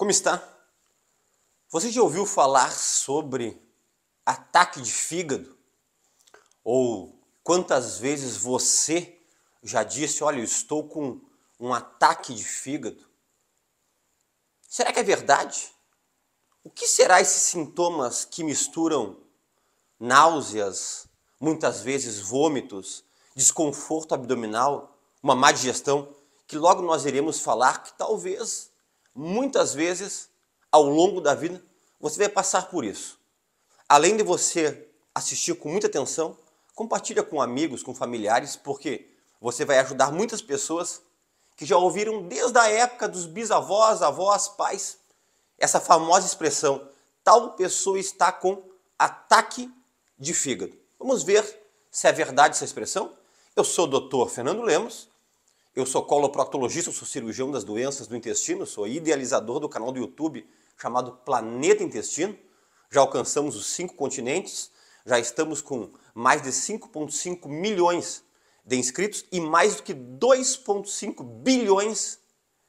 Como está? Você já ouviu falar sobre ataque de fígado? Ou quantas vezes você já disse: Olha, eu estou com um ataque de fígado? Será que é verdade? O que será esses sintomas que misturam náuseas, muitas vezes vômitos, desconforto abdominal, uma má digestão, que logo nós iremos falar que talvez Muitas vezes, ao longo da vida, você vai passar por isso. Além de você assistir com muita atenção, compartilha com amigos, com familiares, porque você vai ajudar muitas pessoas que já ouviram desde a época dos bisavós, avós, pais, essa famosa expressão: tal pessoa está com ataque de fígado. Vamos ver se é verdade essa expressão? Eu sou o doutor Fernando Lemos eu sou coloproctologista, sou cirurgião das doenças do intestino, sou idealizador do canal do YouTube chamado Planeta Intestino. Já alcançamos os cinco continentes, já estamos com mais de 5,5 milhões de inscritos e mais do que 2,5 bilhões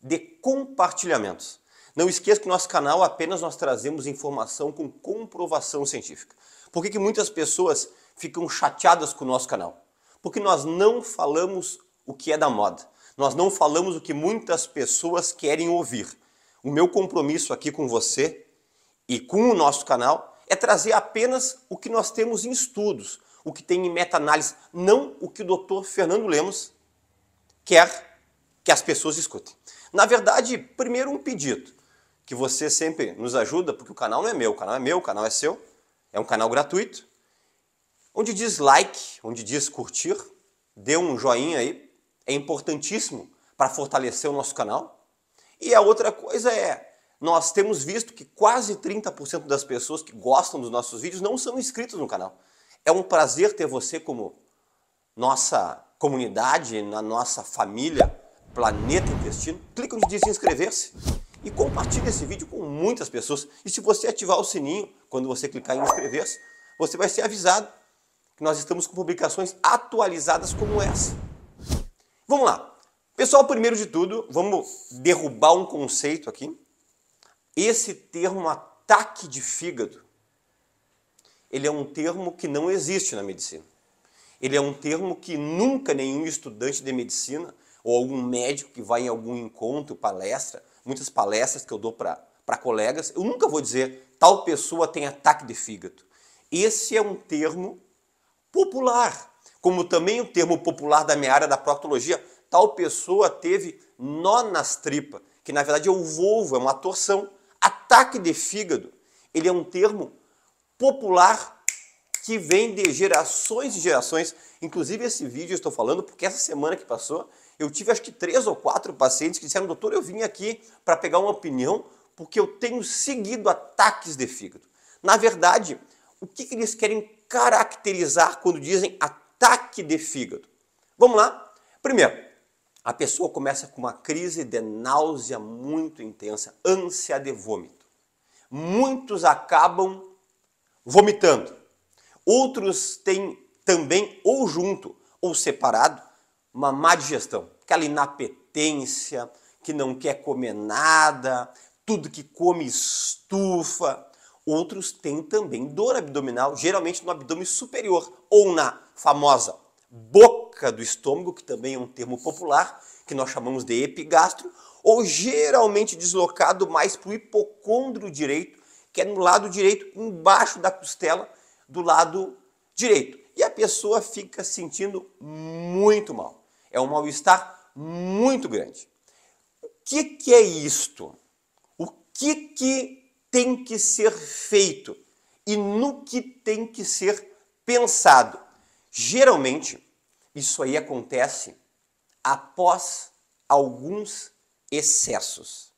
de compartilhamentos. Não esqueça que nosso canal apenas nós trazemos informação com comprovação científica. Por que, que muitas pessoas ficam chateadas com o nosso canal? Porque nós não falamos o que é da moda. Nós não falamos o que muitas pessoas querem ouvir. O meu compromisso aqui com você e com o nosso canal é trazer apenas o que nós temos em estudos, o que tem em meta-análise, não o que o doutor Fernando Lemos quer que as pessoas escutem. Na verdade, primeiro um pedido, que você sempre nos ajuda, porque o canal não é meu, o canal é meu, o canal é seu, é um canal gratuito, onde diz like, onde diz curtir, dê um joinha aí, é importantíssimo para fortalecer o nosso canal. E a outra coisa é, nós temos visto que quase 30% das pessoas que gostam dos nossos vídeos não são inscritos no canal. É um prazer ter você como nossa comunidade, na nossa família, Planeta Intestino. Clica onde diz inscrever-se e compartilhe esse vídeo com muitas pessoas. E se você ativar o sininho, quando você clicar em inscrever-se, você vai ser avisado que nós estamos com publicações atualizadas como essa. Vamos lá. Pessoal, primeiro de tudo, vamos derrubar um conceito aqui. Esse termo ataque de fígado, ele é um termo que não existe na medicina. Ele é um termo que nunca nenhum estudante de medicina ou algum médico que vai em algum encontro, palestra, muitas palestras que eu dou para colegas, eu nunca vou dizer tal pessoa tem ataque de fígado. Esse é um termo popular, como também o termo popular da minha área da proctologia, tal pessoa teve nó nas tripas, que na verdade é o volvo, é uma torção, ataque de fígado. Ele é um termo popular que vem de gerações e gerações. Inclusive esse vídeo eu estou falando porque essa semana que passou eu tive acho que três ou quatro pacientes que disseram, doutor, eu vim aqui para pegar uma opinião porque eu tenho seguido ataques de fígado. Na verdade, o que, que eles querem caracterizar quando dizem ataques? ataque de fígado. Vamos lá? Primeiro, a pessoa começa com uma crise de náusea muito intensa, ânsia de vômito. Muitos acabam vomitando. Outros têm também, ou junto ou separado, uma má digestão, aquela inapetência, que não quer comer nada, tudo que come estufa. Outros têm também dor abdominal, geralmente no abdômen superior ou na famosa boca do estômago, que também é um termo popular, que nós chamamos de epigastro, ou geralmente deslocado mais para o hipocôndrio direito, que é no lado direito, embaixo da costela do lado direito. E a pessoa fica sentindo muito mal. É um mal-estar muito grande. O que, que é isto? O que, que tem que ser feito? E no que tem que ser pensado? Geralmente, isso aí acontece após alguns excessos,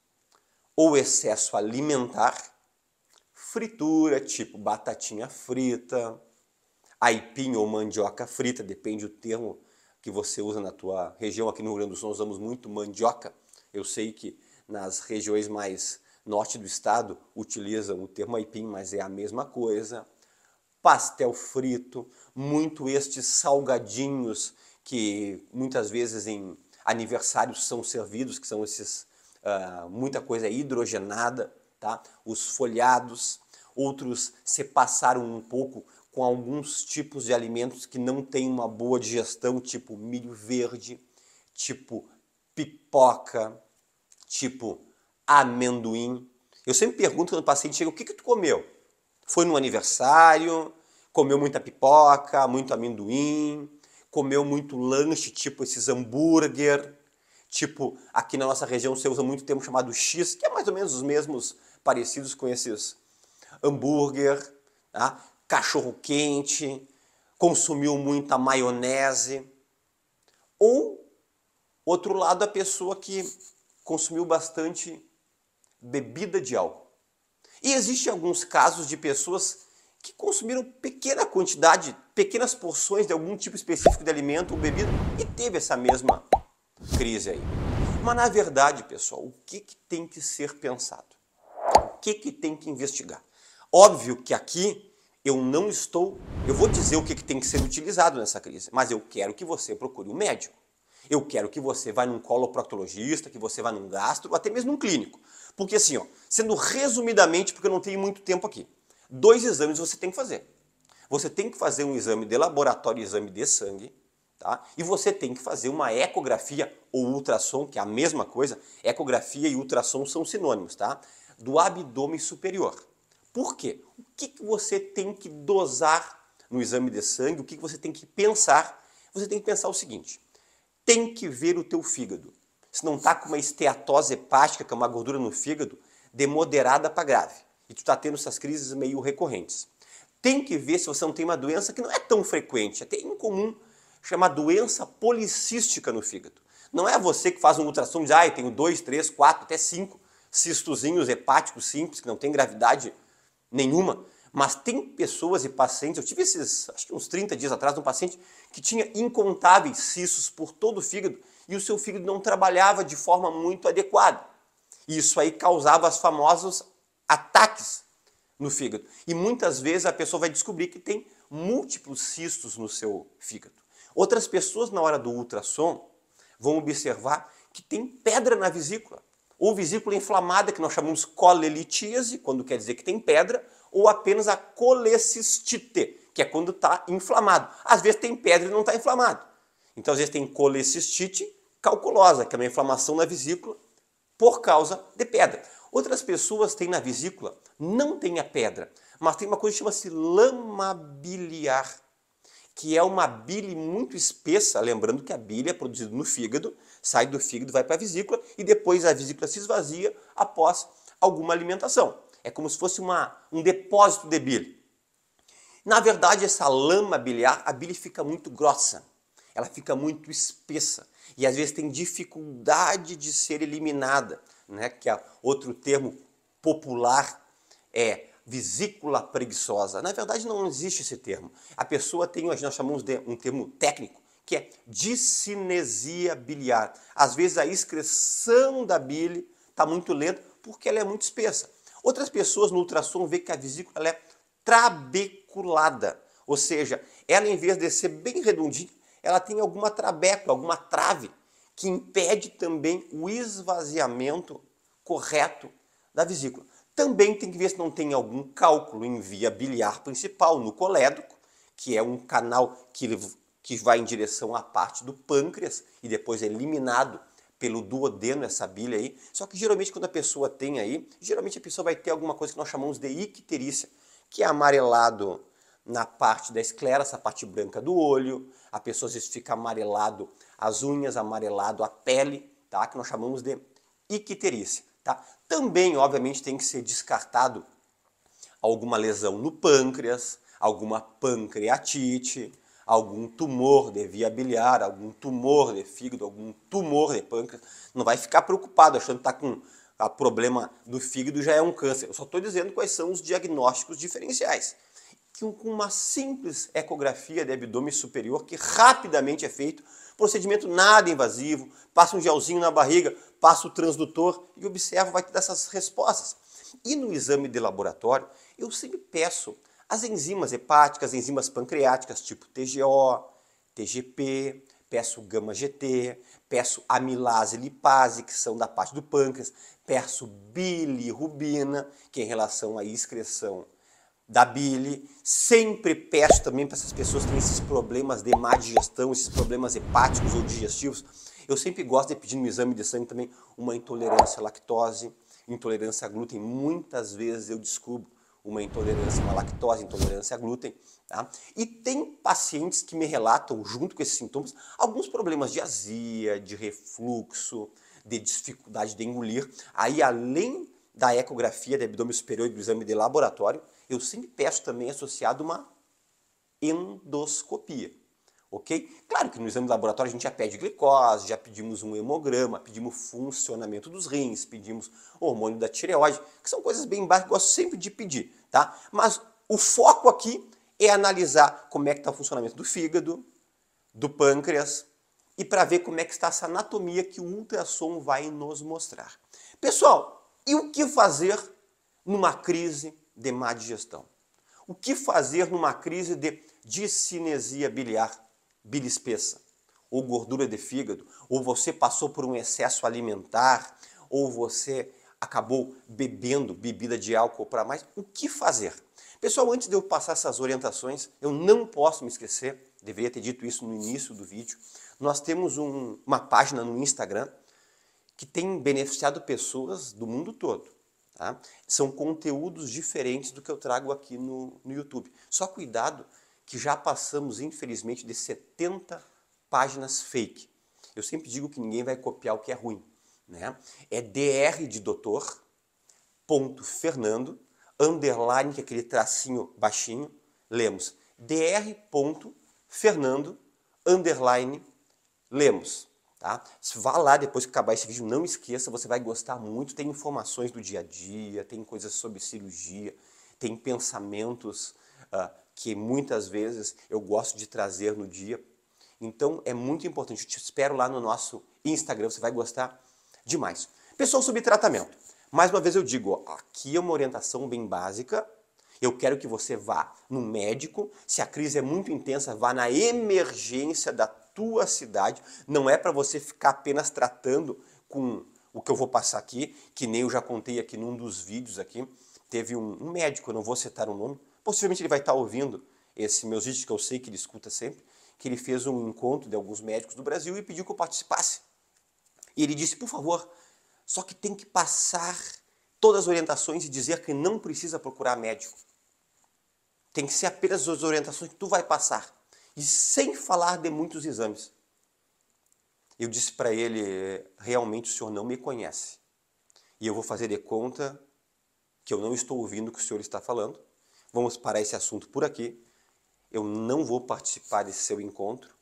ou excesso alimentar, fritura, tipo batatinha frita, aipim ou mandioca frita, depende do termo que você usa na tua região. Aqui no Rio Grande do Sul usamos muito mandioca. Eu sei que nas regiões mais norte do estado utilizam o termo aipim, mas é a mesma coisa pastel frito, muito estes salgadinhos que muitas vezes em aniversários são servidos, que são esses uh, muita coisa hidrogenada, tá? Os folhados, outros se passaram um pouco com alguns tipos de alimentos que não têm uma boa digestão, tipo milho verde, tipo pipoca, tipo amendoim. Eu sempre pergunto quando o paciente chega, o que, que tu comeu? Foi no aniversário? comeu muita pipoca, muito amendoim, comeu muito lanche, tipo esses hambúrguer, tipo aqui na nossa região você usa muito o termo chamado X, que é mais ou menos os mesmos parecidos com esses hambúrguer, tá? cachorro quente, consumiu muita maionese. Ou outro lado a pessoa que consumiu bastante bebida de álcool. E existem alguns casos de pessoas que consumiram pequena quantidade, pequenas porções de algum tipo específico de alimento ou bebida e teve essa mesma crise aí. Mas na verdade, pessoal, o que, que tem que ser pensado? O que, que tem que investigar? Óbvio que aqui eu não estou, eu vou dizer o que, que tem que ser utilizado nessa crise, mas eu quero que você procure um médico. Eu quero que você vá num coloproctologista, que você vá num gastro, até mesmo num clínico. Porque assim, ó, sendo resumidamente, porque eu não tenho muito tempo aqui. Dois exames você tem que fazer. Você tem que fazer um exame de laboratório, exame de sangue, tá? E você tem que fazer uma ecografia ou ultrassom, que é a mesma coisa. Ecografia e ultrassom são sinônimos, tá? Do abdômen superior. Por quê? O que, que você tem que dosar no exame de sangue? O que, que você tem que pensar? Você tem que pensar o seguinte. Tem que ver o teu fígado. Se não está com uma esteatose hepática, que é uma gordura no fígado, de moderada para grave e tu está tendo essas crises meio recorrentes. Tem que ver se você não tem uma doença que não é tão frequente, é até incomum, chama doença policística no fígado. Não é você que faz um ultrassom e diz, ah, eu tenho dois, três, quatro, até cinco cistozinhos hepáticos simples, que não tem gravidade nenhuma, mas tem pessoas e pacientes, eu tive esses, acho que uns 30 dias atrás, um paciente que tinha incontáveis cistos por todo o fígado e o seu fígado não trabalhava de forma muito adequada. Isso aí causava as famosas ataques no fígado. E muitas vezes a pessoa vai descobrir que tem múltiplos cistos no seu fígado. Outras pessoas, na hora do ultrassom, vão observar que tem pedra na vesícula, ou vesícula inflamada, que nós chamamos colelitíase, quando quer dizer que tem pedra, ou apenas a colecistite, que é quando está inflamado. Às vezes tem pedra e não está inflamado. Então, às vezes tem colecistite calculosa, que é uma inflamação na vesícula por causa de pedra. Outras pessoas têm na vesícula, não tem a pedra, mas tem uma coisa que chama-se lama biliar, que é uma bile muito espessa, lembrando que a bile é produzida no fígado, sai do fígado, vai para a vesícula e depois a vesícula se esvazia após alguma alimentação. É como se fosse uma, um depósito de bile. Na verdade, essa lama biliar, a bile fica muito grossa, ela fica muito espessa e às vezes tem dificuldade de ser eliminada, né? que é outro termo popular é vesícula preguiçosa. Na verdade, não existe esse termo. A pessoa tem, nós chamamos de um termo técnico, que é discinesia biliar. Às vezes a excreção da bile está muito lenta porque ela é muito espessa. Outras pessoas no ultrassom vê que a vesícula é trabeculada, ou seja, ela em vez de ser bem redondinha, ela tem alguma trabeca, alguma trave que impede também o esvaziamento correto da vesícula. Também tem que ver se não tem algum cálculo em via biliar principal no colédoco, que é um canal que, que vai em direção à parte do pâncreas e depois é eliminado pelo duodeno essa bilha aí. Só que geralmente quando a pessoa tem aí, geralmente a pessoa vai ter alguma coisa que nós chamamos de icterícia, que é amarelado na parte da esclera, essa parte branca do olho. A pessoa às vezes fica amarelado as unhas, amarelado a pele, tá? que nós chamamos de icterícia. Tá? Também, obviamente, tem que ser descartado alguma lesão no pâncreas, alguma pancreatite, algum tumor de via biliar, algum tumor de fígado, algum tumor de pâncreas. Não vai ficar preocupado achando que está com a ah, problema do fígado já é um câncer. Eu só estou dizendo quais são os diagnósticos diferenciais que com uma simples ecografia de abdômen superior, que rapidamente é feito, procedimento nada invasivo, passa um gelzinho na barriga, passa o transdutor e observa, vai te dar essas respostas. E no exame de laboratório, eu sempre peço as enzimas hepáticas, enzimas pancreáticas, tipo TGO, TGP, peço gama GT, peço amilase lipase, que são da parte do pâncreas, peço bilirrubina, que é em relação à excreção da bile. Sempre peço também para essas pessoas que têm esses problemas de má digestão, esses problemas hepáticos ou digestivos. Eu sempre gosto de pedir no exame de sangue também uma intolerância à lactose, intolerância a glúten. Muitas vezes eu descubro uma intolerância à lactose, intolerância a glúten. Tá? E tem pacientes que me relatam, junto com esses sintomas, alguns problemas de azia, de refluxo, de dificuldade de engolir. Aí, além da ecografia de abdômen superior e do exame de laboratório, eu sempre peço também associado uma endoscopia. Ok? Claro que no exame laboratório a gente já pede glicose, já pedimos um hemograma, pedimos funcionamento dos rins, pedimos hormônio da tireoide, que são coisas bem básicas gosto sempre de pedir, tá? Mas o foco aqui é analisar como é que está o funcionamento do fígado, do pâncreas e para ver como é que está essa anatomia que o ultrassom vai nos mostrar. Pessoal, e o que fazer numa crise de má digestão. O que fazer numa crise de discinesia biliar, bile espessa, ou gordura de fígado, ou você passou por um excesso alimentar, ou você acabou bebendo bebida de álcool para mais, o que fazer? Pessoal, antes de eu passar essas orientações, eu não posso me esquecer, deveria ter dito isso no início do vídeo, nós temos um, uma página no Instagram que tem beneficiado pessoas do mundo todo. Tá? São conteúdos diferentes do que eu trago aqui no, no YouTube. Só cuidado que já passamos, infelizmente, de 70 páginas fake. Eu sempre digo que ninguém vai copiar o que é ruim. Né? É dr de doutor, ponto Fernando, underline, que é aquele tracinho baixinho, lemos. dr ponto Fernando, underline, lemos. Tá? Vá lá depois que acabar esse vídeo, não esqueça, você vai gostar muito. Tem informações do dia a dia, tem coisas sobre cirurgia, tem pensamentos uh, que muitas vezes eu gosto de trazer no dia. Então é muito importante. Eu te espero lá no nosso Instagram, você vai gostar demais. Pessoal sobre tratamento. Mais uma vez eu digo, ó, aqui é uma orientação bem básica. Eu quero que você vá no médico. Se a crise é muito intensa, vá na emergência da tua cidade. Não é para você ficar apenas tratando com o que eu vou passar aqui, que nem eu já contei aqui num dos vídeos aqui. Teve um, um médico, eu não vou citar o um nome, possivelmente ele vai estar tá ouvindo esses meus vídeos que eu sei que ele escuta sempre, que ele fez um encontro de alguns médicos do Brasil e pediu que eu participasse. E ele disse, por favor, só que tem que passar todas as orientações e dizer que não precisa procurar médico. Tem que ser apenas as orientações que tu vai passar e sem falar de muitos exames. Eu disse para ele: realmente o senhor não me conhece. E eu vou fazer de conta que eu não estou ouvindo o que o senhor está falando. Vamos parar esse assunto por aqui. Eu não vou participar desse seu encontro.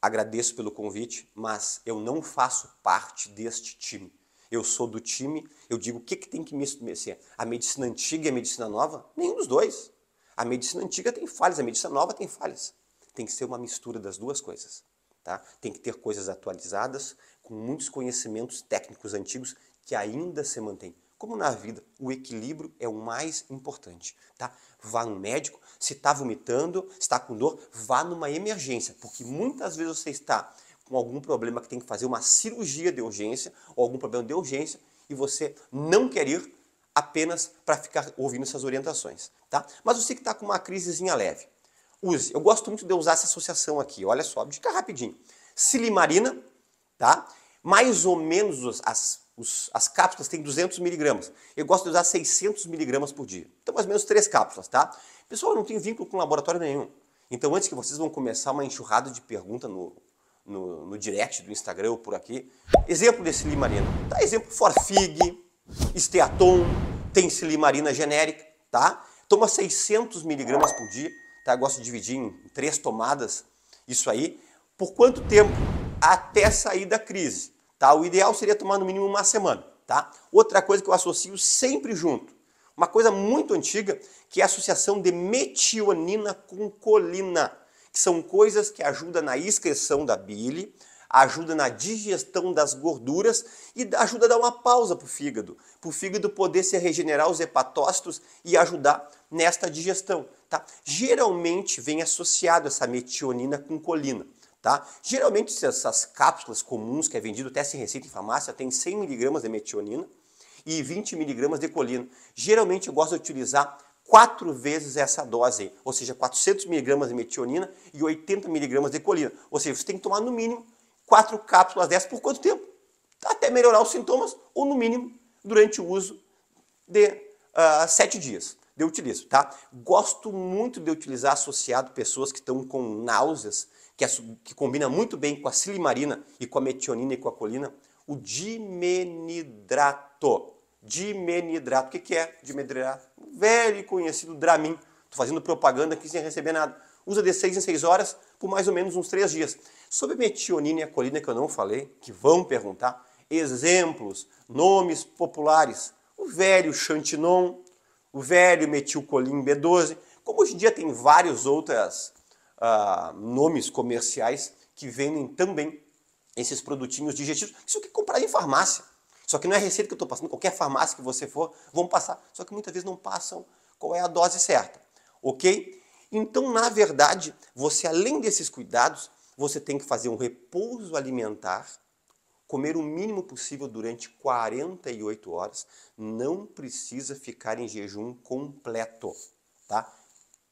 Agradeço pelo convite, mas eu não faço parte deste time. Eu sou do time, eu digo o que, que tem que me ser. Assim, a medicina antiga e a medicina nova? Nenhum dos dois. A medicina antiga tem falhas, a medicina nova tem falhas tem que ser uma mistura das duas coisas. Tá? Tem que ter coisas atualizadas, com muitos conhecimentos técnicos antigos que ainda se mantêm. Como na vida, o equilíbrio é o mais importante. Tá? Vá no médico, se está vomitando, está com dor, vá numa emergência, porque muitas vezes você está com algum problema que tem que fazer uma cirurgia de urgência ou algum problema de urgência e você não quer ir apenas para ficar ouvindo essas orientações. Tá? Mas você que está com uma crisezinha leve, use. Eu gosto muito de usar essa associação aqui, olha só, dica rapidinho. Silimarina, tá? Mais ou menos as, os, as cápsulas têm 200 miligramas. Eu gosto de usar 600 miligramas por dia. Então, mais ou menos três cápsulas, tá? Pessoal, eu não tenho vínculo com laboratório nenhum. Então, antes que vocês vão começar uma enxurrada de pergunta no, no, no direct do Instagram ou por aqui, exemplo desse limarina, tá? Exemplo Forfig, Esteaton, tem silimarina genérica, tá? Toma 600 miligramas por dia tá? gosto de dividir em três tomadas isso aí, por quanto tempo até sair da crise. Tá? O ideal seria tomar no mínimo uma semana. Tá? Outra coisa que eu associo sempre junto, uma coisa muito antiga, que é a associação de metionina com colina, que são coisas que ajudam na excreção da bile, ajuda na digestão das gorduras e ajuda a dar uma pausa para o fígado, para o fígado poder se regenerar os hepatócitos e ajudar nesta digestão. Tá? Geralmente vem associado essa metionina com colina. Tá? Geralmente essas cápsulas comuns que é vendido até sem receita em farmácia tem 100mg de metionina e 20mg de colina. Geralmente eu gosto de utilizar quatro vezes essa dose, ou seja, 400 mg de metionina e 80 mg de colina. Ou seja, você tem que tomar no mínimo quatro cápsulas dessas por quanto tempo? Até melhorar os sintomas, ou no mínimo, durante o uso de uh, sete dias. Eu utilizo, tá? Gosto muito de utilizar associado pessoas que estão com náuseas, que, é, que combina muito bem com a silimarina e com a metionina e com a colina, o dimenidrato. Dimenidrato, o que, que é dimenidrato? Velho e conhecido Dramin. Estou fazendo propaganda aqui sem receber nada usa de 6 em 6 horas por mais ou menos uns 3 dias. Sobre metionina e acolina que eu não falei, que vão perguntar, exemplos, nomes populares, o velho Chantinon, o velho metilcolim B12, como hoje em dia tem vários outros ah, nomes comerciais que vendem também esses produtinhos digestivos, isso que é comprar em farmácia. Só que não é receita que eu estou passando, qualquer farmácia que você for, vão passar. Só que muitas vezes não passam qual é a dose certa, ok? Então, na verdade, você além desses cuidados, você tem que fazer um repouso alimentar, comer o mínimo possível durante 48 horas, não precisa ficar em jejum completo, tá?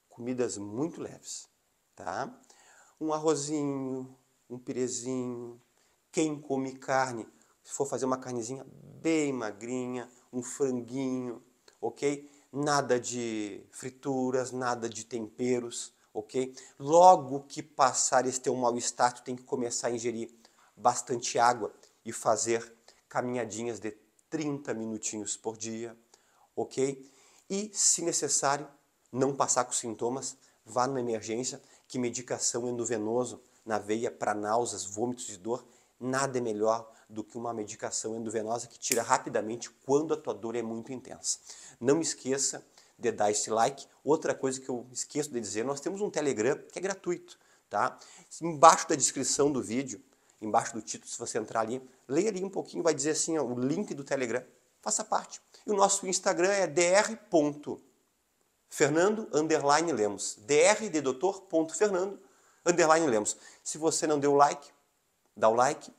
Comidas muito leves, tá? Um arrozinho, um pirezinho, quem come carne, se for fazer uma carnezinha bem magrinha, um franguinho, ok? nada de frituras, nada de temperos, ok? Logo que passar esse teu mal-estar, tu tem que começar a ingerir bastante água e fazer caminhadinhas de 30 minutinhos por dia, ok? E, se necessário, não passar com sintomas, vá na emergência, que medicação endovenoso na veia para náuseas, vômitos e dor, nada é melhor do que uma medicação endovenosa que tira rapidamente quando a tua dor é muito intensa. Não esqueça de dar esse like. Outra coisa que eu esqueço de dizer, nós temos um Telegram que é gratuito, tá? Embaixo da descrição do vídeo, embaixo do título, se você entrar ali, leia ali um pouquinho, vai dizer assim, ó, o link do Telegram, faça parte. E o nosso Instagram é dr. Fernando underline Lemos, dr de doutor ponto Fernando underline Lemos. Se você não deu like, dá o like,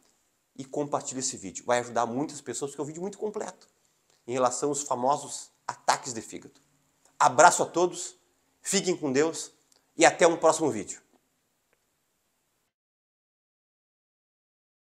e compartilhe esse vídeo. Vai ajudar muitas pessoas, porque é um vídeo muito completo em relação aos famosos ataques de fígado. Abraço a todos, fiquem com Deus e até um próximo vídeo.